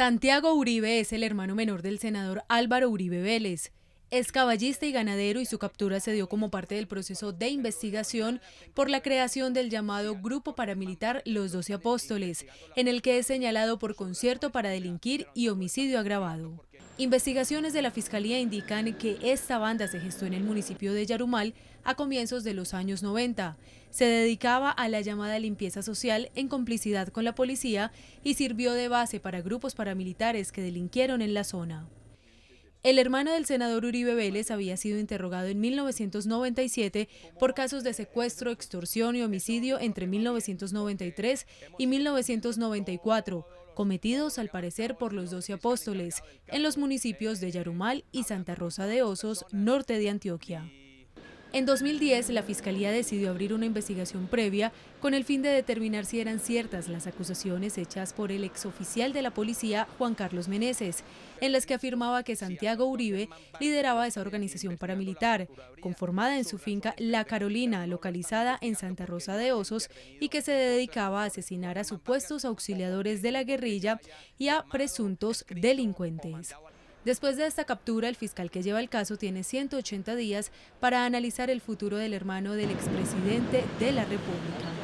Santiago Uribe es el hermano menor del senador Álvaro Uribe Vélez. Es caballista y ganadero y su captura se dio como parte del proceso de investigación por la creación del llamado Grupo Paramilitar Los Doce Apóstoles, en el que es señalado por concierto para delinquir y homicidio agravado. Investigaciones de la Fiscalía indican que esta banda se gestó en el municipio de Yarumal a comienzos de los años 90. Se dedicaba a la llamada limpieza social en complicidad con la policía y sirvió de base para grupos paramilitares que delinquieron en la zona. El hermano del senador Uribe Vélez había sido interrogado en 1997 por casos de secuestro, extorsión y homicidio entre 1993 y 1994 cometidos al parecer por los doce apóstoles en los municipios de Yarumal y Santa Rosa de Osos, norte de Antioquia. En 2010, la Fiscalía decidió abrir una investigación previa con el fin de determinar si eran ciertas las acusaciones hechas por el exoficial de la policía, Juan Carlos Meneses, en las que afirmaba que Santiago Uribe lideraba esa organización paramilitar, conformada en su finca La Carolina, localizada en Santa Rosa de Osos, y que se dedicaba a asesinar a supuestos auxiliadores de la guerrilla y a presuntos delincuentes. Después de esta captura, el fiscal que lleva el caso tiene 180 días para analizar el futuro del hermano del expresidente de la República.